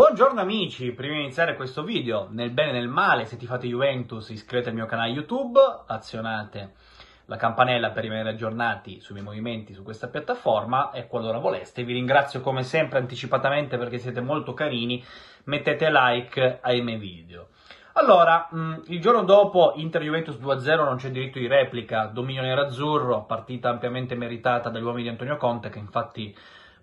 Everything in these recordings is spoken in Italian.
Buongiorno amici, prima di iniziare questo video, nel bene e nel male, se ti fate Juventus iscrivete al mio canale YouTube, azionate la campanella per rimanere aggiornati sui miei movimenti su questa piattaforma e qualora voleste vi ringrazio come sempre anticipatamente perché siete molto carini, mettete like ai miei video. Allora, mm, il giorno dopo Inter-Juventus 2-0 non c'è diritto di replica, dominio nero-azzurro, partita ampiamente meritata dagli uomini di Antonio Conte che infatti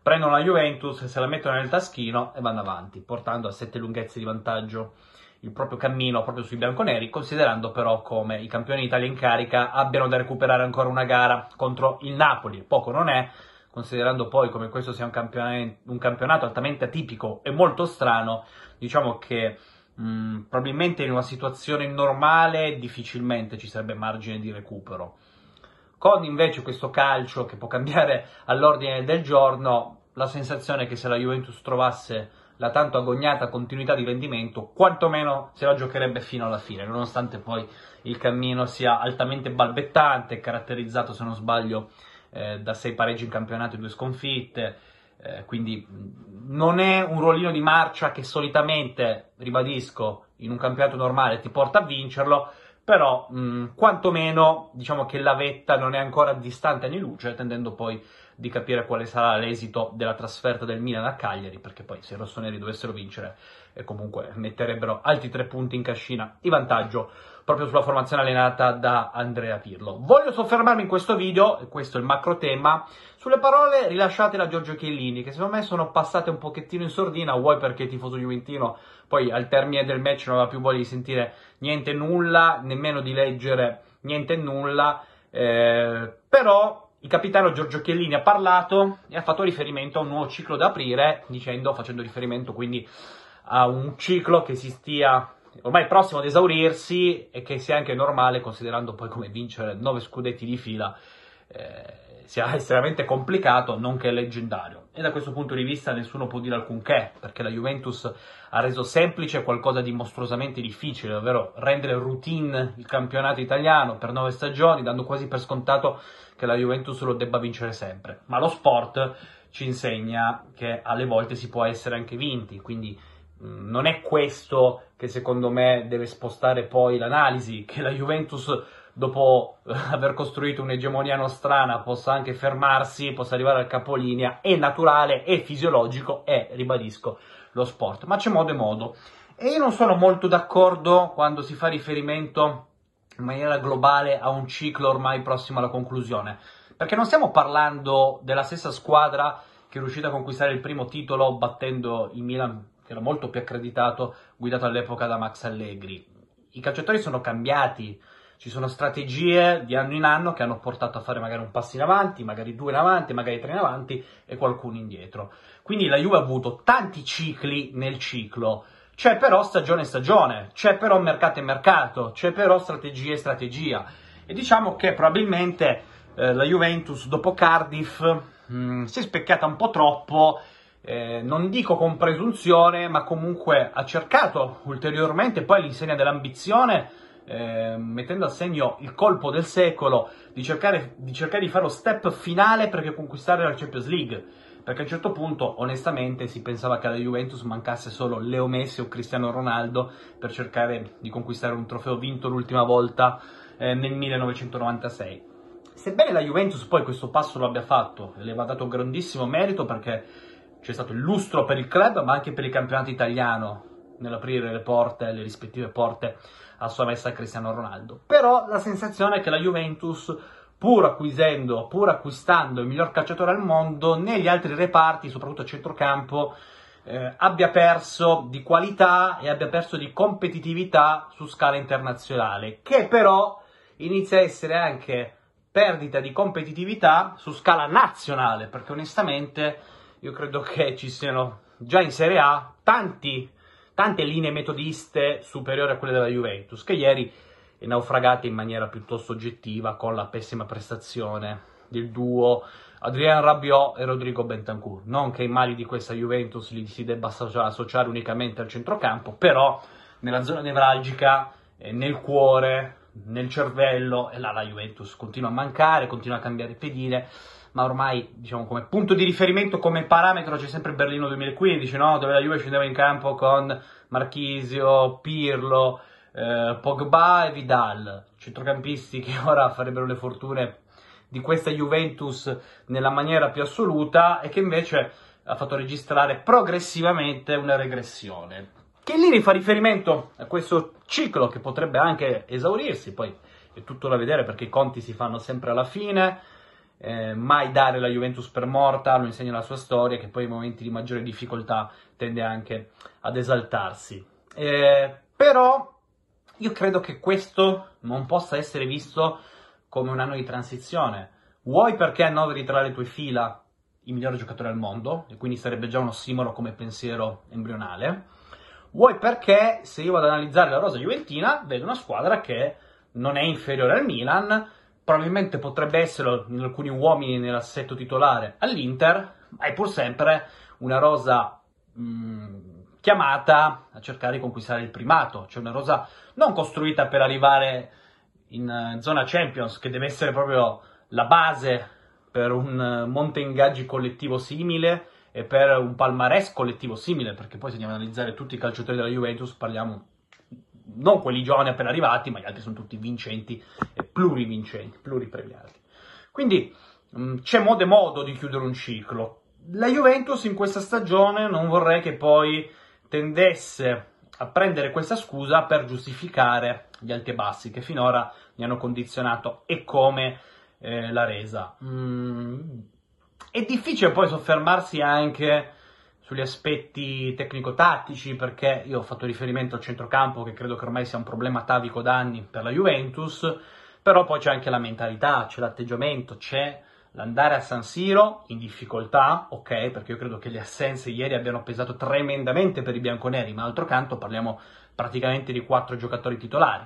prendono la Juventus, se la mettono nel taschino e vanno avanti, portando a sette lunghezze di vantaggio il proprio cammino proprio sui bianconeri, considerando però come i campioni d'Italia in carica abbiano da recuperare ancora una gara contro il Napoli, poco non è, considerando poi come questo sia un, campion- un campionato altamente atipico e molto strano, diciamo che mh, probabilmente in una situazione normale difficilmente ci sarebbe margine di recupero. Con invece questo calcio che può cambiare all'ordine del giorno, la sensazione è che se la Juventus trovasse la tanto agognata continuità di rendimento, quantomeno se la giocherebbe fino alla fine, nonostante poi il cammino sia altamente balbettante, caratterizzato se non sbaglio eh, da sei pareggi in campionato e due sconfitte, eh, quindi non è un ruolino di marcia che solitamente, ribadisco, in un campionato normale ti porta a vincerlo, però mh, mm. quantomeno diciamo che la vetta non è ancora distante anni luce, tendendo poi di capire quale sarà l'esito della trasferta del Milan a Cagliari, perché poi se i rossoneri dovessero vincere, eh, comunque metterebbero altri tre punti in cascina di vantaggio proprio sulla formazione allenata da Andrea Pirlo. Voglio soffermarmi in questo video, e questo è il macro tema, sulle parole rilasciate da Giorgio Chiellini, che secondo me sono passate un pochettino in sordina, vuoi perché tifoso Juventino poi al termine del match non aveva più voglia di sentire niente nulla, nemmeno di leggere niente nulla, eh, però il capitano Giorgio Chiellini ha parlato e ha fatto riferimento a un nuovo ciclo da aprire, dicendo, facendo riferimento quindi a un ciclo che si stia ormai prossimo ad esaurirsi e che sia anche normale considerando poi come vincere 9 scudetti di fila eh, sia estremamente complicato, nonché leggendario. E da questo punto di vista nessuno può dire alcunché, perché la Juventus ha reso semplice qualcosa di mostruosamente difficile, ovvero rendere routine il campionato italiano per 9 stagioni, dando quasi per scontato che la Juventus lo debba vincere sempre. Ma lo sport ci insegna che alle volte si può essere anche vinti, quindi non è questo che secondo me deve spostare poi l'analisi, che la Juventus dopo aver costruito un'egemonia nostrana possa anche fermarsi, possa arrivare al capolinea, è naturale, è fisiologico, e ribadisco, lo sport. Ma c'è modo e modo. E io non sono molto d'accordo quando si fa riferimento in maniera globale a un ciclo ormai prossimo alla conclusione, perché non stiamo parlando della stessa squadra che è riuscita a conquistare il primo titolo battendo il Milan che era molto più accreditato, guidato all'epoca da Max Allegri. I calciatori sono cambiati, ci sono strategie di anno in anno che hanno portato a fare magari un passo in avanti, magari due in avanti, magari tre in avanti e qualcuno indietro. Quindi la Juve ha avuto tanti cicli nel ciclo. C'è però stagione e stagione, c'è però mercato e mercato, c'è però strategia e strategia. E diciamo che probabilmente eh, la Juventus dopo Cardiff mh, mm, si è specchiata un po' troppo eh, non dico con presunzione, ma comunque ha cercato ulteriormente poi l'insegna dell'ambizione, eh, mettendo a segno il colpo del secolo, di cercare, di cercare di fare lo step finale perché conquistare la Champions League. Perché a un certo punto, onestamente, si pensava che alla Juventus mancasse solo Leo Messi o Cristiano Ronaldo per cercare di conquistare un trofeo vinto l'ultima volta eh, nel 1996. Sebbene la Juventus poi questo passo lo abbia fatto, le va dato grandissimo merito perché c'è stato il lustro per il club, ma anche per il campionato italiano, nell'aprire le porte, le rispettive porte a sua messa Cristiano Ronaldo. Però la sensazione è che la Juventus, pur acquisendo, pur acquistando il miglior calciatore al mondo, negli altri reparti, soprattutto a centrocampo, eh, abbia perso di qualità e abbia perso di competitività su scala internazionale, che però inizia a essere anche perdita di competitività su scala nazionale, perché onestamente io credo che ci siano già in Serie A tanti, tante linee metodiste superiori a quelle della Juventus, che ieri è naufragata in maniera piuttosto oggettiva con la pessima prestazione del duo Adrien Rabiot e Rodrigo Bentancur. Non che i mali di questa Juventus li si debba associare unicamente al centrocampo, però nella zona nevralgica, nel cuore, nel cervello, e là la Juventus continua a mancare, continua a cambiare pedine ma ormai diciamo come punto di riferimento, come parametro c'è sempre Berlino 2015, no? dove la Juve scendeva in campo con Marchisio, Pirlo, eh, Pogba e Vidal, centrocampisti che ora farebbero le fortune di questa Juventus nella maniera più assoluta e che invece ha fatto registrare progressivamente una regressione. Che lì fa riferimento a questo ciclo che potrebbe anche esaurirsi, poi è tutto da vedere perché i conti si fanno sempre alla fine, eh, mai dare la Juventus per morta, lo insegna la sua storia, che poi in momenti di maggiore difficoltà tende anche ad esaltarsi. Eh, però io credo che questo non possa essere visto come un anno di transizione. Vuoi perché annoveri tra le tue fila il miglior giocatore al mondo, e quindi sarebbe già uno simolo come pensiero embrionale. Vuoi perché se io vado ad analizzare la rosa juventina, vedo una squadra che non è inferiore al Milan, probabilmente potrebbe esserlo in alcuni uomini nell'assetto titolare all'Inter, ma è pur sempre una rosa mh, mm, chiamata a cercare di conquistare il primato, cioè una rosa non costruita per arrivare in eh, zona Champions, che deve essere proprio la base per un eh, monte ingaggi collettivo simile e per un palmarès collettivo simile, perché poi se andiamo ad analizzare tutti i calciatori della Juventus parliamo non quelli giovani appena arrivati, ma gli altri sono tutti vincenti e plurivincenti, pluripremiati. Quindi mh, mm, c'è modo e modo di chiudere un ciclo. La Juventus in questa stagione non vorrei che poi tendesse a prendere questa scusa per giustificare gli alti e bassi che finora mi hanno condizionato e come eh, la resa. Mm, è difficile poi soffermarsi anche sugli aspetti tecnico-tattici, perché io ho fatto riferimento al centrocampo, che credo che ormai sia un problema atavico da anni per la Juventus, però poi c'è anche la mentalità, c'è l'atteggiamento, c'è l'andare a San Siro in difficoltà, ok, perché io credo che le assenze ieri abbiano pesato tremendamente per i bianconeri, ma d'altro canto parliamo praticamente di quattro giocatori titolari.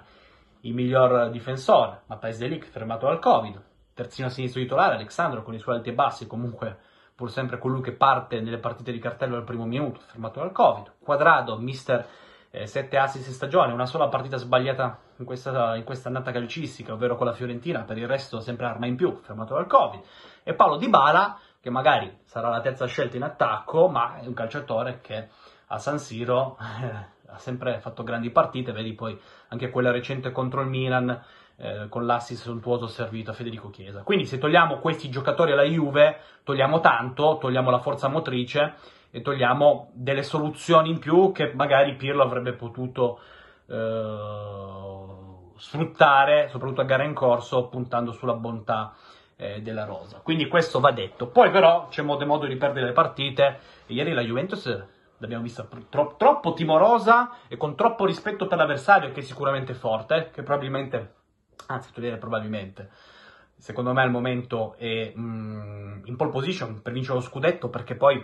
Il miglior difensore, Mappes Delic, fermato dal Covid, terzino a sinistro titolare, Alexandro con i suoi alti e bassi, comunque pur sempre colui che parte nelle partite di cartello al primo minuto, fermato dal Covid. Quadrado, mister 7 eh, assist in stagione, una sola partita sbagliata in questa, in questa, annata calcistica, ovvero con la Fiorentina, per il resto sempre arma in più, fermato dal Covid. E Paolo Di Bala, che magari sarà la terza scelta in attacco, ma è un calciatore che a San Siro ha sempre fatto grandi partite, vedi poi anche quella recente contro il Milan, eh, con l'assist sontuoso servito a Federico Chiesa. Quindi se togliamo questi giocatori alla Juve, togliamo tanto, togliamo la forza motrice e togliamo delle soluzioni in più che magari Pirlo avrebbe potuto eh, sfruttare, soprattutto a gara in corso, puntando sulla bontà eh, della rosa. Quindi questo va detto. Poi però c'è modo e modo di perdere le partite. Ieri la Juventus l'abbiamo vista tro- troppo timorosa e con troppo rispetto per l'avversario, che è sicuramente forte, che probabilmente anzi tutto dire probabilmente. Secondo me al momento è mh, mm, in pole position per vincere lo scudetto perché poi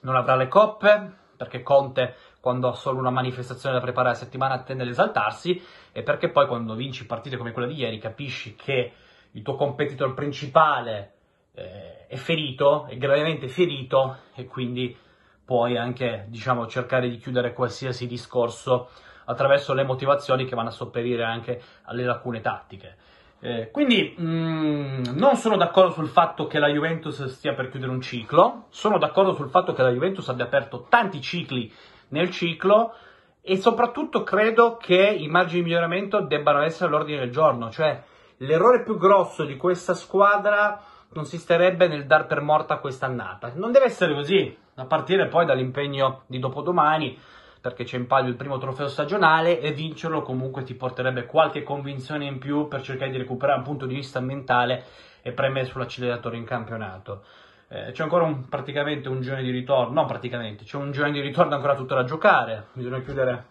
non avrà le coppe, perché Conte quando ha solo una manifestazione da preparare a settimana tende ad esaltarsi e perché poi quando vinci partite come quella di ieri capisci che il tuo competitor principale eh, è ferito, è gravemente ferito e quindi puoi anche diciamo cercare di chiudere qualsiasi discorso attraverso le motivazioni che vanno a sopperire anche alle lacune tattiche. Eh, quindi mh, mm, non sono d'accordo sul fatto che la Juventus stia per chiudere un ciclo, sono d'accordo sul fatto che la Juventus abbia aperto tanti cicli nel ciclo e soprattutto credo che i margini di miglioramento debbano essere all'ordine del giorno, cioè l'errore più grosso di questa squadra consisterebbe nel dar per morta quest'annata. Non deve essere così, a partire poi dall'impegno di dopodomani, perché c'è in palio il primo trofeo stagionale e vincerlo comunque ti porterebbe qualche convinzione in più per cercare di recuperare un punto di vista mentale e premere sull'acceleratore in campionato. Eh, c'è ancora un, praticamente un giorno di ritorno, no praticamente, c'è un giorno di ritorno ancora tutto da giocare, bisogna chiudere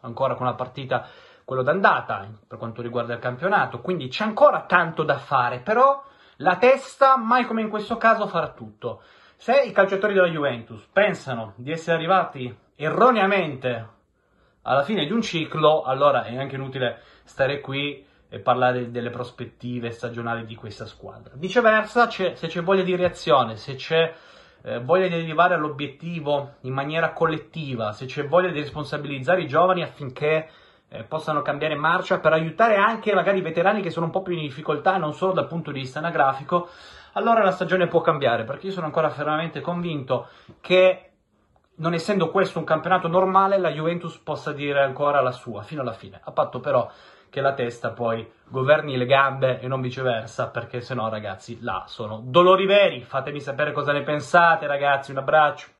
ancora con la partita, quello d'andata per quanto riguarda il campionato, quindi c'è ancora tanto da fare, però la testa mai come in questo caso farà tutto. Se i calciatori della Juventus pensano di essere arrivati erroneamente alla fine di un ciclo, allora è anche inutile stare qui e parlare delle prospettive stagionali di questa squadra. Viceversa, c'è, se c'è voglia di reazione, se c'è eh, voglia di arrivare all'obiettivo in maniera collettiva, se c'è voglia di responsabilizzare i giovani affinché eh, possano cambiare marcia per aiutare anche magari i veterani che sono un po' più in difficoltà, non solo dal punto di vista anagrafico, allora la stagione può cambiare, perché io sono ancora fermamente convinto che non essendo questo un campionato normale, la Juventus possa dire ancora la sua fino alla fine, a patto però che la testa poi governi le gambe e non viceversa, perché se no ragazzi là sono dolori veri, fatemi sapere cosa ne pensate ragazzi, un abbraccio.